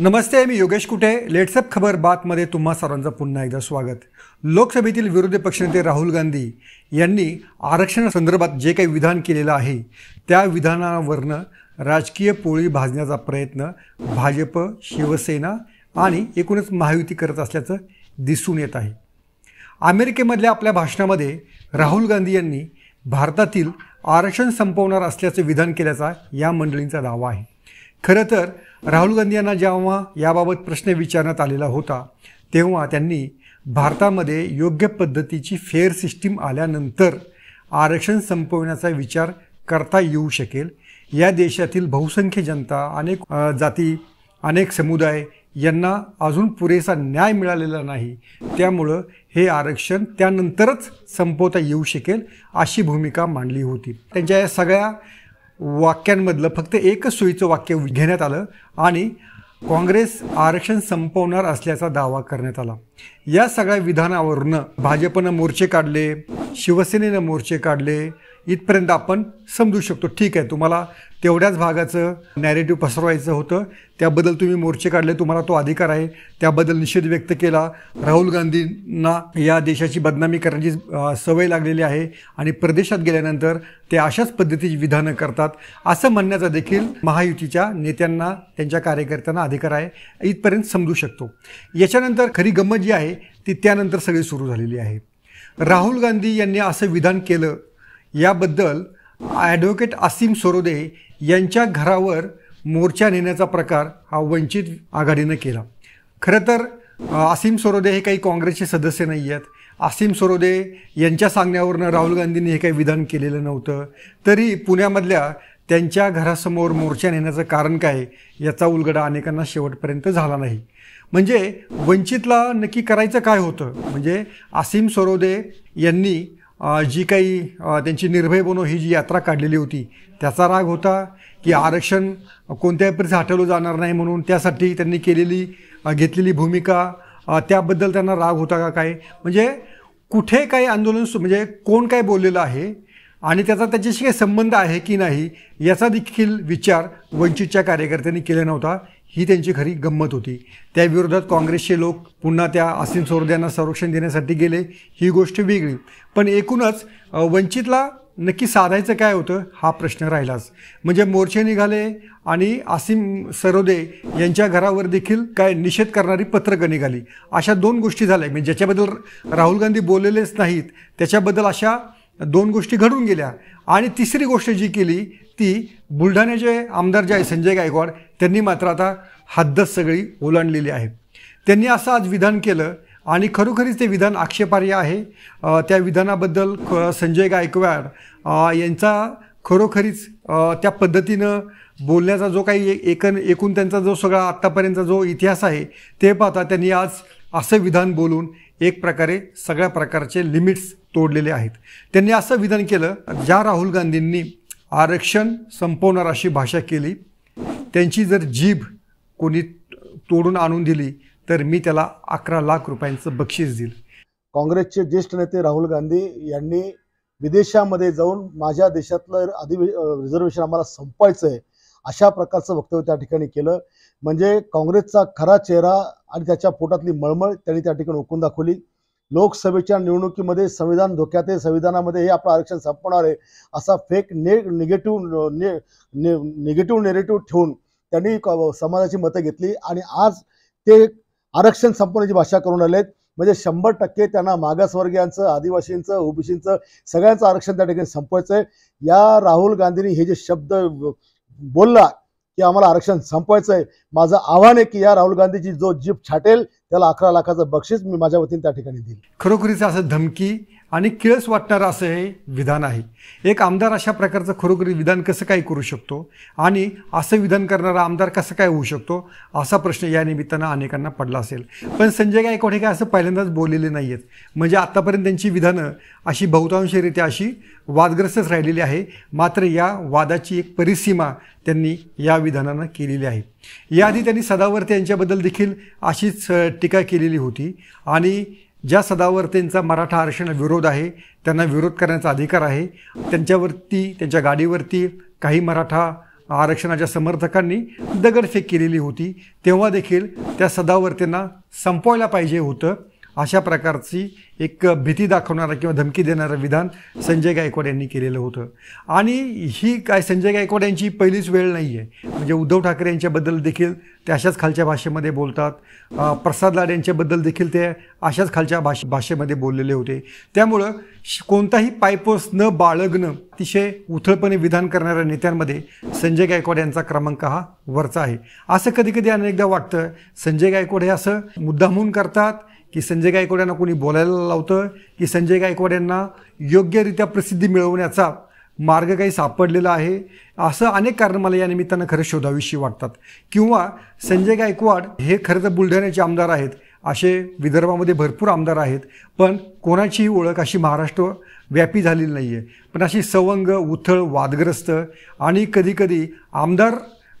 नमस्ते मी योगेश कुठे लेट्सअप खबर बातमध्ये तुम्हा सर्वांचं पुन्हा एकदा स्वागत लोकसभेतील विरोधी पक्षनेते राहुल गांधी यांनी आरक्षणासंदर्भात जे काही विधान केलेलं आहे त्या विधानावरनं राजकीय पोळी भाजण्याचा प्रयत्न भाजप शिवसेना आणि एकूणच महायुती करत असल्याचं दिसून येत आहे अमेरिकेमधल्या आपल्या भाषणामध्ये राहुल गांधी यांनी भारतातील आरक्षण संपवणार असल्याचं विधान केल्याचा या मंडळींचा दावा आहे खरं तर राहुल गांधी यांना जेव्हा याबाबत प्रश्न विचारण्यात आलेला होता तेव्हा त्यांनी भारतामध्ये योग्य पद्धतीची फेअर सिस्टीम आल्यानंतर आरक्षण संपवण्याचा विचार करता येऊ शकेल या देशातील बहुसंख्य जनता अनेक जाती अनेक समुदाय यांना अजून पुरेसा न्याय मिळालेला नाही त्यामुळं हे आरक्षण त्यानंतरच संपवता येऊ शकेल अशी भूमिका मांडली होती त्यांच्या या सगळ्या वाक्यांमधलं फक्त एकच सोयीचं वाक्य घेण्यात आलं आणि काँग्रेस आरक्षण संपवणार असल्याचा दावा करण्यात आला या सगळ्या विधानावरून भाजपनं मोर्चे काढले शिवसेनेनं मोर्चे काढले इथपर्यंत आपण समजू शकतो ठीक आहे तुम्हाला तेवढ्याच भागाचं नॅरेटिव्ह पसरवायचं होतं त्याबद्दल तुम्ही मोर्चे काढले तुम्हाला तो अधिकार आहे त्याबद्दल निषेध व्यक्त केला राहुल गांधींना या देशाची बदनामी करण्याची सवय लागलेली आहे आणि प्रदेशात गेल्यानंतर ते अशाच पद्धतीची विधानं करतात असं म्हणण्याचा देखील महायुतीच्या नेत्यांना त्यांच्या कार्यकर्त्यांना अधिकार आहे इथपर्यंत समजू शकतो याच्यानंतर खरी गंमत जी आहे ती त्यानंतर सगळी सुरू झालेली आहे राहुल गांधी यांनी असं विधान केलं याबद्दल ॲडव्होकेट असीम सोरोदे यांच्या घरावर मोर्चा नेण्याचा प्रकार हा वंचित आघाडीनं केला खरं तर आसिम सोरोदे हे काही काँग्रेसचे सदस्य नाही आहेत आसिम सोरोदे यांच्या सांगण्यावरनं राहुल गांधींनी हे काही विधान केलेलं नव्हतं तरी पुण्यामधल्या त्यांच्या घरासमोर मोर्चा नेण्याचं कारण काय याचा उलगडा अनेकांना शेवटपर्यंत झाला नाही म्हणजे वंचितला नक्की करायचं काय होतं म्हणजे आसिम सरोदे यांनी जी काही त्यांची निर्भय बनो ही जी यात्रा काढलेली होती त्याचा राग होता की आरक्षण कोणत्याही परिस्थिती हटवलं जाणार नाही म्हणून त्यासाठी त्यांनी केलेली घेतलेली भूमिका त्याबद्दल त्यांना राग होता का काय म्हणजे कुठे काही आंदोलन म्हणजे कोण काय बोललेलं आहे आणि त्याचा त्याच्याशी काही संबंध आहे की नाही याचा देखील विचार वंचितच्या कार्यकर्त्यांनी केला नव्हता ही त्यांची खरी गंमत होती त्याविरोधात काँग्रेसचे लोक पुन्हा त्या आसिन सोरद्यांना संरक्षण देण्यासाठी गेले ही गोष्ट वेगळी पण एकूणच वंचितला नक्की साधायचं काय होतं हा प्रश्न राहिलाच म्हणजे मोर्चे निघाले आणि आसिम सरोदे यांच्या घरावर देखील काय निषेध करणारी पत्रकं निघाली अशा दोन गोष्टी झाल्या म्हणजे ज्याच्याबद्दल राहुल गांधी बोललेलेच नाहीत त्याच्याबद्दल अशा दोन गोष्टी घडून गेल्या आणि तिसरी गोष्ट जी केली ती बुलढाण्याचे आमदार जे आहे संजय गायकवाड त्यांनी मात्र आता हद्दच सगळी ओलांडलेली आहे त्यांनी असं आज विधान केलं आणि खरोखरीच ते विधान आक्षेपार्ह आहे त्या विधानाबद्दल ख संजय गायकवाड यांचा खरोखरीच त्या पद्धतीनं बोलण्याचा जो काही एकन एकूण त्यांचा जो सगळा आत्तापर्यंतचा जो इतिहास आहे ते पाहता त्यांनी आज असं विधान बोलून एक प्रकारे सगळ्या प्रकारचे लिमिट्स तोडलेले आहेत त्यांनी असं विधान केलं ज्या राहुल गांधींनी आरक्षण संपवणार अशी भाषा केली त्यांची जर जीभ कोणी तोडून आणून दिली तर मी त्याला अकरा लाख रुपयांचं बक्षीस देईल काँग्रेसचे ज्येष्ठ नेते राहुल गांधी यांनी विदेशामध्ये जाऊन माझ्या देशातलं आधी रिझर्वेशन आम्हाला संपवायचं आहे अशा प्रकारचं वक्तव्य त्या ठिकाणी केलं म्हणजे काँग्रेसचा खरा चेहरा आणि त्याच्या पोटातली मळमळ त्यांनी त्या ठिकाणी ओकून दाखवली लोकसभेच्या निवडणुकीमध्ये संविधान धोक्यात आहे संविधानामध्ये हे आपलं आरक्षण संपणार आहे असा फेक ने निगेटिव्ह ने निगेटिव्ह नेरेटिव्ह ठेवून त्यांनी समाजाची मतं घेतली आणि आज ते आरक्षण संपवण्याची भाषा करून आले म्हणजे शंभर टक्के त्यांना मागासवर्गीयांचं आदिवासींचं ओबीसींचं सगळ्यांचं आरक्षण त्या ठिकाणी संपवायचं आहे या राहुल गांधींनी हे जे शब्द बोलला की आम्हाला आरक्षण संपवायचं आहे माझं आव्हान आहे की या राहुल गांधीची जो जीप छाटेल त्याला अकरा लाखाचं बक्षीस मी माझ्या वतीने त्या ठिकाणी देईल खरोखरीच असं धमकी आणि किळस वाटणारं असं हे विधान आहे एक आमदार अशा प्रकारचं खरोखरी विधान कसं काय करू शकतो आणि असं विधान करणारा आमदार कसं काय होऊ शकतो असा प्रश्न या निमित्तानं अनेकांना पडला असेल पण संजय गायकवाड काय असं पहिल्यांदाच बोललेले नाही आहेत म्हणजे आत्तापर्यंत त्यांची विधानं अशी बहुतांशरित्या अशी वादग्रस्तच राहिलेली आहे मात्र या वादाची एक परिसीमा त्यांनी या विधानानं केलेली आहे याआधी त्यांनी सदावर्ते यांच्याबद्दल देखील अशीच टीका केलेली होती आणि ज्या सदावर्तींचा मराठा आरक्षण विरोध आहे त्यांना विरोध करण्याचा अधिकार आहे त्यांच्यावरती त्यांच्या गाडीवरती काही मराठा आरक्षणाच्या समर्थकांनी दगडफेक केलेली होती तेव्हा देखील त्या सदावर्तींना संपवायला पाहिजे होतं अशा प्रकारची एक भीती दाखवणारं किंवा धमकी देणारं विधान संजय गायकवाड यांनी केलेलं होतं आणि ही काय संजय गायकवाड यांची पहिलीच वेळ नाही आहे म्हणजे उद्धव ठाकरे यांच्याबद्दल देखील ते अशाच खालच्या भाषेमध्ये बोलतात प्रसाद लाड यांच्याबद्दल देखील ते अशाच खालच्या भाषे भाषेमध्ये बोललेले होते त्यामुळं कोणताही पायपोस न बाळगणं अतिशय उथळपणे विधान करणाऱ्या नेत्यांमध्ये संजय गायकवाड यांचा क्रमांक हा वरचा आहे असं कधी कधी अनेकदा वाटतं संजय गायकवाड हे असं मुद्दामहून करतात की संजय गायकवाड यांना कोणी बोलायला लावतं की संजय गायकवाड यांना योग्यरित्या प्रसिद्धी मिळवण्याचा मार्ग काही सापडलेला आहे असं अनेक कारण मला या निमित्तानं खरं शोधाविषयी वाटतात किंवा संजय गायकवाड हे खरं तर बुलढाण्याचे आमदार आहेत असे विदर्भामध्ये भरपूर आमदार आहेत पण कोणाचीही ओळख अशी महाराष्ट्र व्यापी झालेली नाही आहे पण अशी सवंग उथळ वादग्रस्त आणि कधीकधी आमदार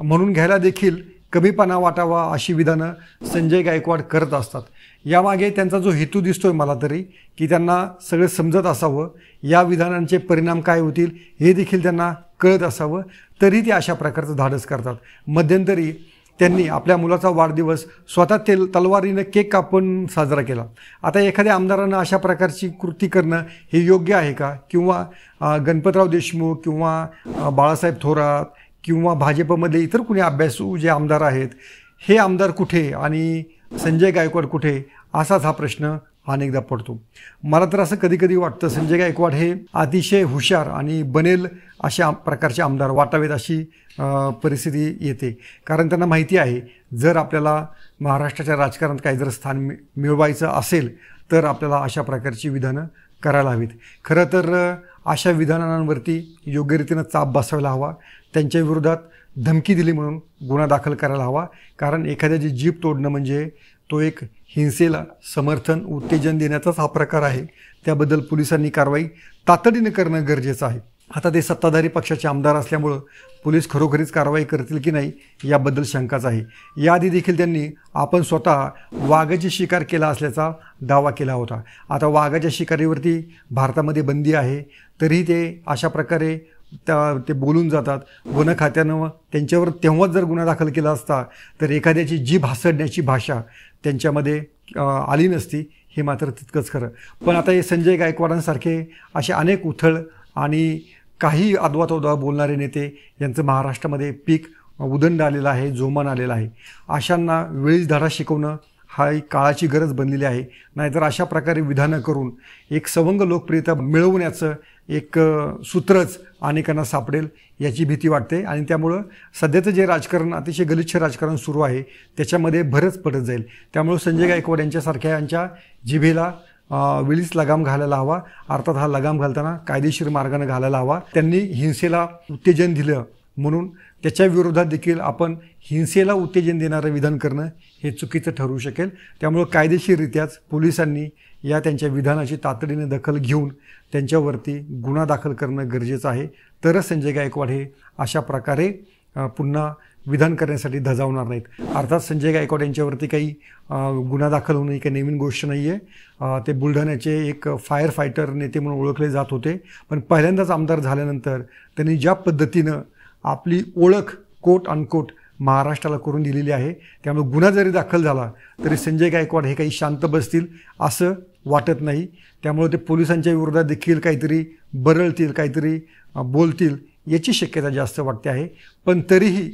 म्हणून घ्यायला देखील कमीपणा वाटावा अशी विधानं संजय गायकवाड करत असतात यामागे त्यांचा जो हेतू दिसतोय मला तरी की त्यांना सगळं समजत असावं या विधानांचे परिणाम काय होतील हे देखील त्यांना कळत असावं तरी ते अशा प्रकारचं धाडस करतात मध्यंतरी त्यांनी आपल्या मुलाचा वाढदिवस स्वतः तेल तलवारीनं केक कापून साजरा केला आता एखाद्या आमदारानं अशा प्रकारची कृती करणं हे योग्य आहे का किंवा गणपतराव देशमुख किंवा बाळासाहेब थोरात किंवा भाजपमध्ये इतर कुणी अभ्यासू जे आमदार आहेत हे आमदार कुठे आणि संजय गायकवाड कुठे असाच हा प्रश्न अनेकदा पडतो मला तर असं कधीकधी वाटतं संजय गायकवाड हे अतिशय हुशार आणि बनेल अशा प्रकारचे आमदार वाटावेत अशी परिस्थिती येते कारण त्यांना माहिती आहे जर आपल्याला महाराष्ट्राच्या राजकारणात काही जर स्थान मिळवायचं असेल तर आपल्याला अशा प्रकारची विधानं करायला हवीत खरं तर अशा विधानांवरती योग्यरीतीनं चाप बसवायला हवा त्यांच्या विरोधात धमकी दिली म्हणून गुन्हा दाखल करायला हवा कारण एखाद्याची जीभ तोडणं म्हणजे तो एक हिंसेला समर्थन उत्तेजन देण्याचाच हा प्रकार आहे त्याबद्दल पोलिसांनी कारवाई तातडीनं करणं गरजेचं आहे आता ते सत्ताधारी पक्षाचे आमदार असल्यामुळं पोलीस खरोखरीच कारवाई करतील की नाही याबद्दल शंकाच आहे याआधी देखील त्यांनी आपण स्वतः वाघाची शिकार केला असल्याचा दावा केला होता आता वाघाच्या शिकारीवरती भारतामध्ये बंदी आहे तरीही ते अशा प्रकारे त्या ते बोलून जातात वन खात्यानं त्यांच्यावर तेव्हाच जर गुन्हा दाखल केला असता तर एखाद्याची जी भासडण्याची भाषा त्यांच्यामध्ये आली नसती हे मात्र तितकंच खरं पण आता हे संजय गायकवाडांसारखे असे अनेक उथळ आणि काही अद्वातोद्वा बोलणारे नेते यांचं महाराष्ट्रामध्ये पीक उदंड आलेलं आहे जोमान आलेलं आहे अशांना वेळीच धडा शिकवणं हा एक काळाची गरज बनलेली आहे नाहीतर अशा प्रकारे विधानं करून एक सवंग लोकप्रियता मिळवण्याचं एक सूत्रच अनेकांना सापडेल याची भीती वाटते आणि त्यामुळं सध्याचं जे राजकारण अतिशय गलिच्छ राजकारण सुरू आहे त्याच्यामध्ये भरच पडत जाईल त्यामुळं संजय गायकवाड यांच्यासारख्या यांच्या जिभेला वेळीच लगाम घालायला हवा अर्थात हा लगाम घालताना कायदेशीर मार्गाने घालायला हवा त्यांनी हिंसेला उत्तेजन दिलं म्हणून त्याच्या विरोधात देखील आपण हिंसेला उत्तेजन देणारं विधान करणं हे चुकीचं ठरू शकेल त्यामुळं कायदेशीररित्याच पोलिसांनी या त्यांच्या विधानाची तातडीने दखल घेऊन त्यांच्यावरती गुन्हा दाखल करणं गरजेचं आहे तरच संजय गायकवाड हे अशा प्रकारे पुन्हा विधान करण्यासाठी धजावणार नाहीत अर्थात संजय गायकवाड यांच्यावरती काही गुन्हा दाखल होणं ही काही नवीन गोष्ट नाही आहे ते बुलढाण्याचे एक फायर फायटर नेते म्हणून ओळखले जात होते पण पहिल्यांदाच आमदार झाल्यानंतर त्यांनी ज्या पद्धतीनं आपली ओळख कोट अनकोट महाराष्ट्राला करून दिलेली आहे त्यामुळे गुन्हा जरी दाखल झाला तरी संजय गायकवाड हे काही शांत बसतील असं वाटत नाही त्यामुळे ते पोलिसांच्या विरोधात देखील काहीतरी बरळतील काहीतरी बोलतील याची शक्यता जास्त वाटते आहे पण तरीही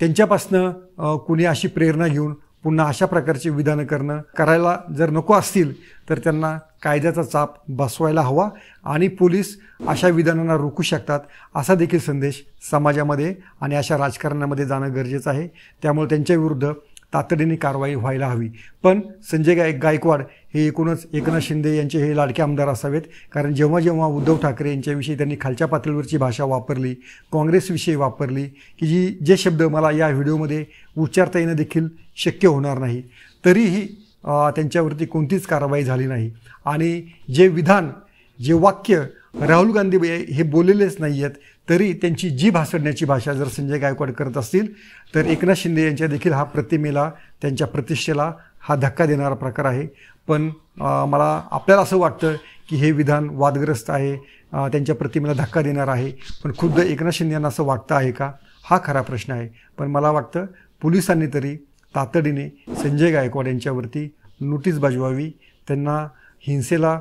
त्यांच्यापासनं कुणी अशी प्रेरणा घेऊन पुन्हा अशा प्रकारची विधानं करणं करायला जर नको असतील तर त्यांना कायद्याचा चाप बसवायला हवा आणि पोलीस अशा विधानांना रोखू शकतात असा देखील संदेश समाजामध्ये आणि अशा राजकारणामध्ये जाणं गरजेचं आहे त्यामुळे त्यांच्याविरुद्ध तातडीने कारवाई व्हायला हवी पण संजय गायक गायकवाड हे एकूणच एकनाथ शिंदे यांचे हे लाडके आमदार असावेत कारण जेव्हा जेव्हा उद्धव ठाकरे यांच्याविषयी त्यांनी खालच्या पातळीवरची भाषा वापरली काँग्रेसविषयी वापरली की जी जे शब्द मला या व्हिडिओमध्ये उच्चारता येणं देखील शक्य होणार नाही तरीही त्यांच्यावरती कोणतीच कारवाई झाली नाही आणि जे विधान जे वाक्य राहुल गांधी हे बोललेलेच नाही आहेत तरी त्यांची जी भासडण्याची भाषा जर संजय गायकवाड करत असतील तर एकनाथ शिंदे यांच्या देखील हा प्रतिमेला त्यांच्या प्रतिष्ठेला हा धक्का देणारा प्रकार आहे पण मला आपल्याला असं वाटतं की हे विधान वादग्रस्त आहे त्यांच्या प्रतिमेला धक्का देणार आहे पण खुद्द एकनाथ शिंदे यांना असं वाटतं आहे का हा खरा प्रश्न आहे पण मला वाटतं पोलिसांनी तरी तातडीने संजय गायकवाड यांच्यावरती नोटीस बजवावी त्यांना हिंसेला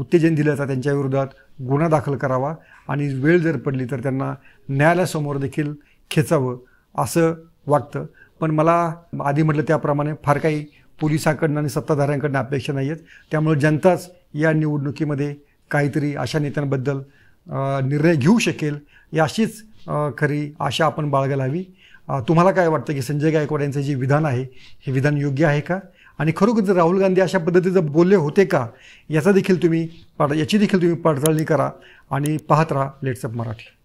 उत्तेजन दिलं तर त्यांच्याविरोधात गुन्हा दाखल करावा आणि वेळ जर पडली तर त्यांना न्यायालयासमोर देखील खेचावं असं वाटतं पण मला आधी म्हटलं त्याप्रमाणे फार काही पोलिसांकडनं आणि सत्ताधाऱ्यांकडनं अपेक्षा नाही आहेत त्यामुळे जनताच या निवडणुकीमध्ये काहीतरी अशा नेत्यांबद्दल निर्णय घेऊ शकेल याशीच खरी आशा आपण बाळगायला हवी तुम्हाला काय वाटतं की संजय गायकवाड यांचं जे विधान आहे हे विधान योग्य आहे का आणि खरोखर जर राहुल गांधी अशा पद्धतीचं बोलले होते का याचा देखील तुम्ही पाड याची देखील तुम्ही पडताळणी करा आणि पाहत राहा लेट्सअप मराठी